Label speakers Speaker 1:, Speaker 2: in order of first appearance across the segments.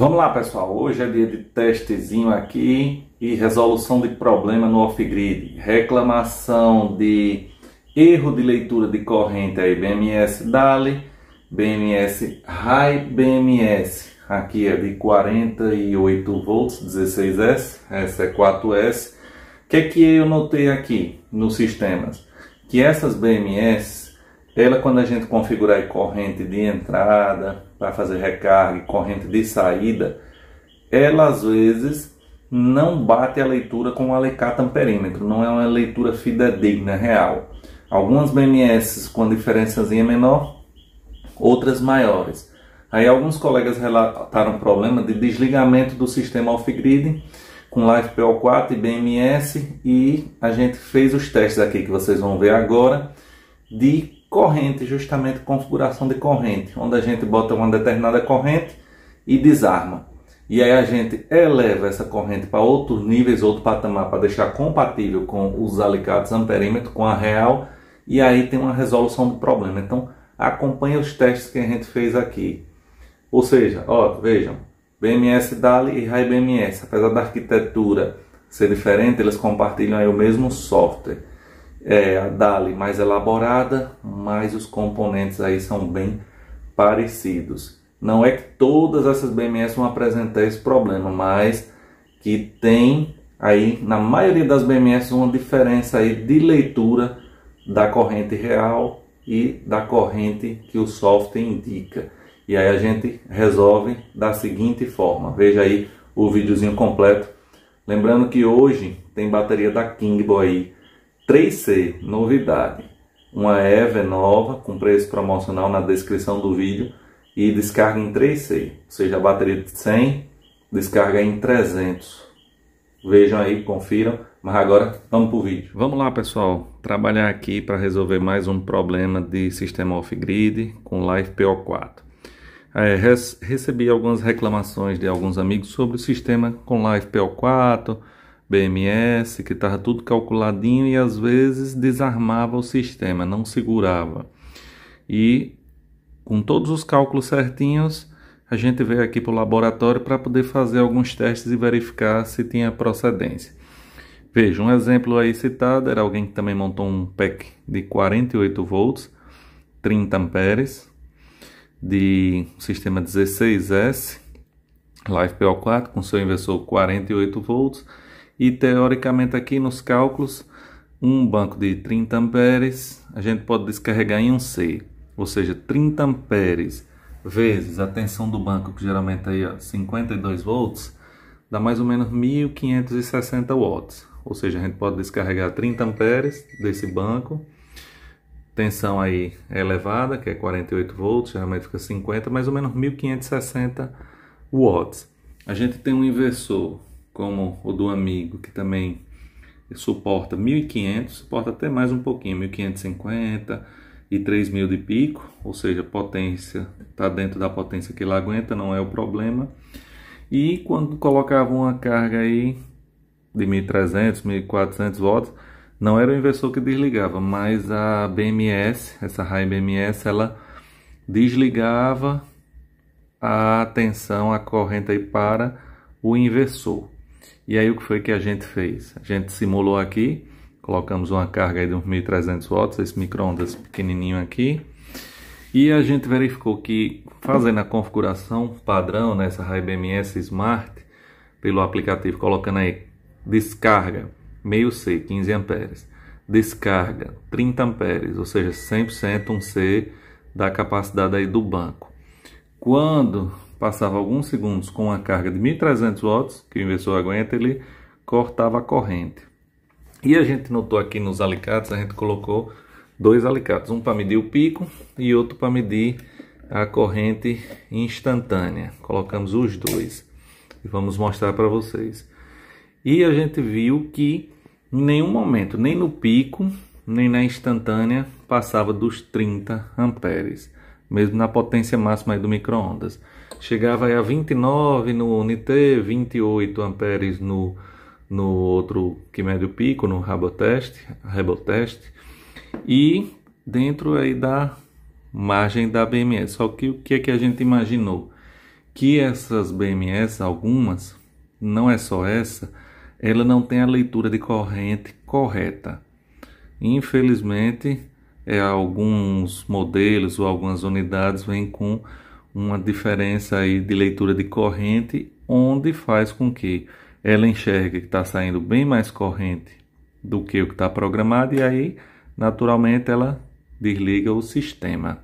Speaker 1: Vamos lá, pessoal. Hoje é dia de testezinho aqui e resolução de problema no off-grid. Reclamação de erro de leitura de corrente aí, BMS DALI, BMS RAI BMS. Aqui é de 48 volts, 16S, essa é 4S. O que é que eu notei aqui nos sistemas? Que essas BMS ela, quando a gente configurar corrente de entrada para fazer recarga e corrente de saída, ela às vezes não bate a leitura com o alicate amperímetro, não é uma leitura fidedigna, real. Algumas BMS com diferençazinha menor, outras maiores. Aí alguns colegas relataram problema de desligamento do sistema off-grid com livepo 4 e BMS e a gente fez os testes aqui que vocês vão ver agora de corrente, justamente configuração de corrente, onde a gente bota uma determinada corrente e desarma. E aí a gente eleva essa corrente para outros níveis, outro patamar, para deixar compatível com os alicates amperímetro, com a real, e aí tem uma resolução do problema. Então acompanhe os testes que a gente fez aqui. Ou seja, ó, vejam, BMS DALI e BMS, apesar da arquitetura ser diferente, eles compartilham aí o mesmo software é, a DALI mais elaborada, mas os componentes aí são bem parecidos. Não é que todas essas BMS vão apresentar esse problema, mas que tem aí na maioria das BMS uma diferença aí de leitura da corrente real e da corrente que o software indica. E aí a gente resolve da seguinte forma. Veja aí o videozinho completo. Lembrando que hoje tem bateria da Kingbo aí 3C, novidade. Uma eve nova com preço promocional na descrição do vídeo e descarga em 3C, ou seja, a bateria de 100, descarga em 300. Vejam aí, confiram, mas agora vamos para o vídeo. Vamos lá pessoal, trabalhar aqui para resolver mais um problema de sistema off-grid com Life PO4. É, recebi algumas reclamações de alguns amigos sobre o sistema com Life PO4, BMS, que estava tudo calculadinho e às vezes desarmava o sistema, não segurava. E com todos os cálculos certinhos, a gente veio aqui para o laboratório para poder fazer alguns testes e verificar se tinha procedência. Veja, um exemplo aí citado era alguém que também montou um pack de 48 volts, 30 amperes, de um sistema 16S, LivePO4 com seu inversor 48 volts, e teoricamente aqui nos cálculos, um banco de 30 amperes, a gente pode descarregar em um C. Ou seja, 30 amperes vezes a tensão do banco, que geralmente é aí, ó, 52 volts, dá mais ou menos 1560 watts. Ou seja, a gente pode descarregar 30 amperes desse banco. Tensão aí é elevada, que é 48 volts, geralmente fica 50, mais ou menos 1560 watts. A gente tem um inversor como o do amigo, que também suporta 1.500, suporta até mais um pouquinho, 1.550 e 3.000 de pico, ou seja, potência está dentro da potência que ele aguenta, não é o problema. E quando colocava uma carga aí de 1.300, 1.400 volts, não era o inversor que desligava, mas a BMS, essa raia BMS, ela desligava a tensão, a corrente aí para o inversor. E aí o que foi que a gente fez? A gente simulou aqui, colocamos uma carga de 1.300 watts, esse microondas pequenininho aqui. E a gente verificou que fazendo a configuração padrão nessa né, RaiBMS Smart, pelo aplicativo, colocando aí descarga meio C, 15 amperes, descarga 30 amperes, ou seja, 100% um C da capacidade aí do banco. Quando passava alguns segundos com uma carga de 1.300 watts, que o inversor aguenta, ele cortava a corrente. E a gente notou aqui nos alicates, a gente colocou dois alicates, um para medir o pico e outro para medir a corrente instantânea. Colocamos os dois e vamos mostrar para vocês. E a gente viu que em nenhum momento, nem no pico, nem na instantânea, passava dos 30 amperes mesmo na potência máxima do microondas. Chegava a 29 no NT, 28 amperes no, no outro que mede o pico, no Rabotest, Rebotest, e dentro aí da margem da BMS. Só que o que é que a gente imaginou? Que essas BMS, algumas, não é só essa, ela não tem a leitura de corrente correta. Infelizmente, é, alguns modelos ou algumas unidades vêm com uma diferença aí de leitura de corrente, onde faz com que ela enxergue que está saindo bem mais corrente do que o que está programado, e aí naturalmente ela desliga o sistema.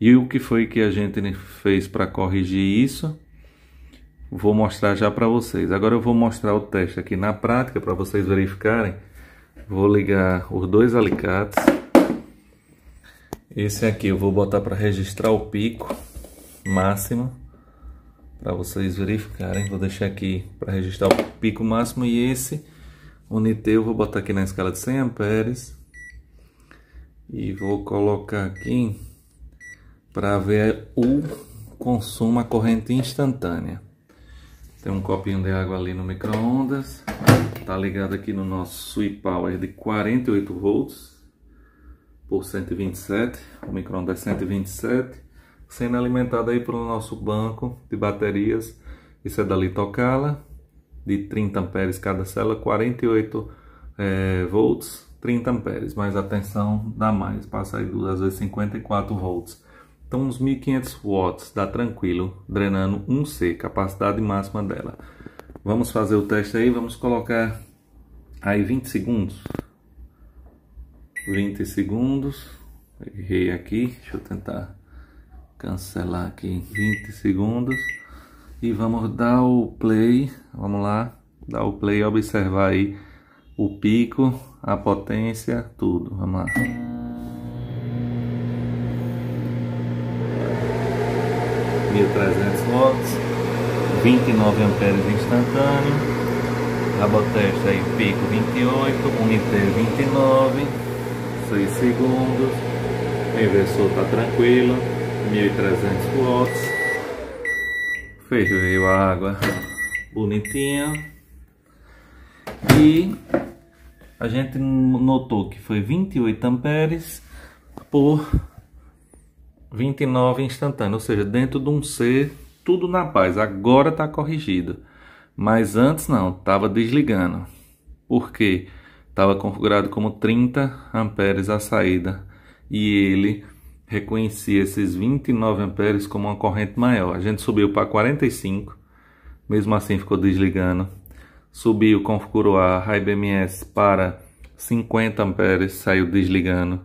Speaker 1: E o que foi que a gente fez para corrigir isso? Vou mostrar já para vocês. Agora eu vou mostrar o teste aqui na prática para vocês verificarem. Vou ligar os dois alicates. Esse aqui eu vou botar para registrar o pico máximo para vocês verificarem. Vou deixar aqui para registrar o pico máximo e esse unité eu vou botar aqui na escala de 100 amperes e vou colocar aqui para ver o consumo a corrente instantânea. Tem um copinho de água ali no micro-ondas, tá ligado aqui no nosso sweep power de 48 volts por 127, o micron é 127, sendo alimentado aí pelo nosso banco de baterias, isso é da Litocala, de 30 amperes cada célula, 48 é, volts, 30 amperes, mas atenção, dá mais, passa aí duas vezes 54 volts. Então uns 1500 watts, dá tranquilo, drenando 1C, capacidade máxima dela. Vamos fazer o teste aí, vamos colocar aí 20 segundos. 20 segundos. Errei aqui, deixa eu tentar cancelar aqui 20 segundos. E vamos dar o play, vamos lá, dar o play observar aí o pico, a potência, tudo. Vamos lá. Mil trezentos watts, 29 amperes instantâneo, raboteste aí o pico 28, unité 29, 6 segundos, o inversor está tranquilo, 1300 watts, ferveu a água bonitinha e a gente notou que foi 28 amperes por 29 instantâneo, ou seja, dentro de um C, tudo na paz, agora está corrigido, mas antes não, estava desligando, porque quê? estava configurado como 30 amperes a saída e ele reconhecia esses 29 amperes como uma corrente maior. A gente subiu para 45, mesmo assim ficou desligando. Subiu, configurou a raiva BMS para 50 amperes, saiu desligando.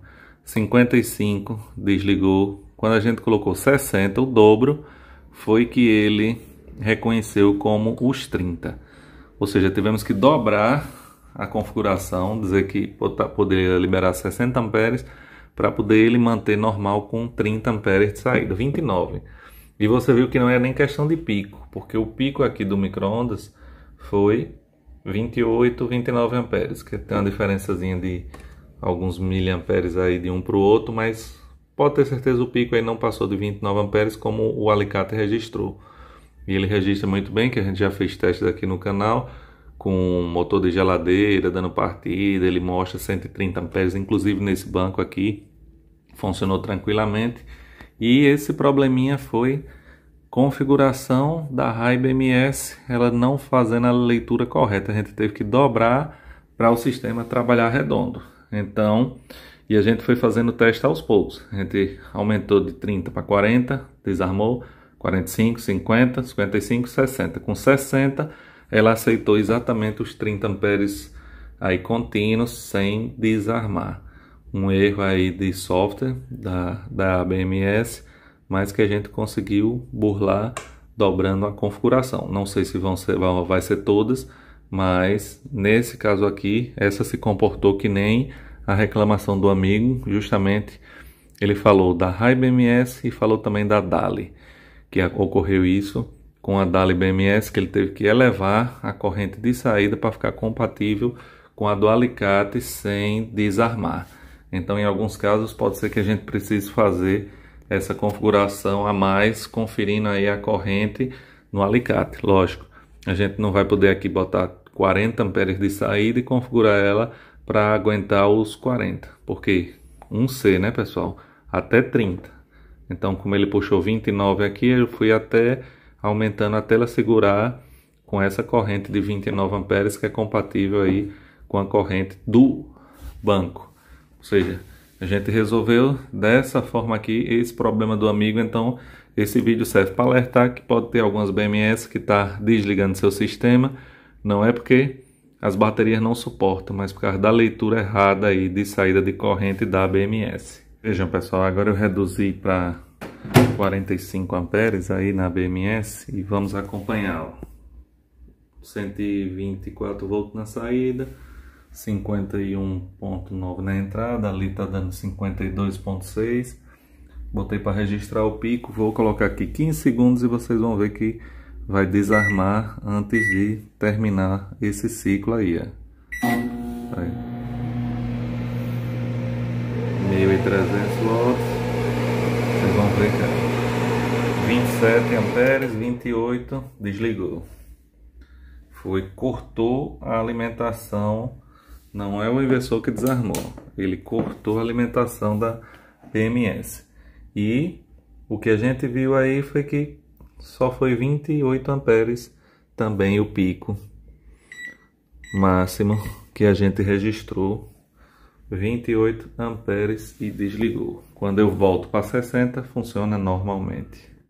Speaker 1: 55 desligou. Quando a gente colocou 60, o dobro, foi que ele reconheceu como os 30. Ou seja, tivemos que dobrar a configuração, dizer que poderia liberar 60 amperes para poder ele manter normal com 30 amperes de saída, 29. E você viu que não é nem questão de pico, porque o pico aqui do microondas foi 28, 29 amperes, que tem uma diferençazinha de alguns miliamperes aí de um para o outro, mas pode ter certeza o pico aí não passou de 29 amperes como o alicate registrou. E ele registra muito bem, que a gente já fez testes aqui no canal, com motor de geladeira dando partida, ele mostra 130 amperes, inclusive nesse banco aqui, funcionou tranquilamente. E esse probleminha foi configuração da Raiba MS, ela não fazendo a leitura correta, a gente teve que dobrar para o sistema trabalhar redondo. Então, e a gente foi fazendo o teste aos poucos. A gente aumentou de 30 para 40, desarmou, 45, 50, 55, 60. Com 60, ela aceitou exatamente os 30 amperes aí contínuos sem desarmar. Um erro aí de software da, da ABMS, mas que a gente conseguiu burlar dobrando a configuração. Não sei se vão ser, vão, vai ser todas, mas nesse caso aqui, essa se comportou que nem a reclamação do amigo, justamente ele falou da RaiBMS e falou também da DALI, que ocorreu isso com a DALI BMS que ele teve que elevar a corrente de saída para ficar compatível com a do alicate sem desarmar. Então, em alguns casos, pode ser que a gente precise fazer essa configuração a mais, conferindo aí a corrente no alicate. Lógico, a gente não vai poder aqui botar 40 amperes de saída e configurar ela para aguentar os 40, porque 1C, né, pessoal? Até 30. Então, como ele puxou 29 aqui, eu fui até aumentando até ela segurar com essa corrente de 29 amperes que é compatível aí com a corrente do banco. Ou seja, a gente resolveu dessa forma aqui esse problema do amigo, então esse vídeo serve para alertar que pode ter algumas BMS que está desligando seu sistema, não é porque as baterias não suportam, mas por causa da leitura errada aí de saída de corrente da BMS. Vejam pessoal, agora eu reduzi para 45 amperes aí na BMS e vamos acompanhá-lo. 124 volts na saída, 51.9 na entrada, ali está dando 52.6. Botei para registrar o pico, vou colocar aqui 15 segundos e vocês vão ver que vai desarmar antes de terminar esse ciclo aí, ó. aí. 1300 volts. 27 amperes, 28, desligou. Foi, cortou a alimentação, não é o inversor que desarmou, ele cortou a alimentação da PMS. E o que a gente viu aí foi que só foi 28 amperes, também o pico máximo que a gente registrou 28 amperes e desligou. Quando eu volto para 60, funciona normalmente.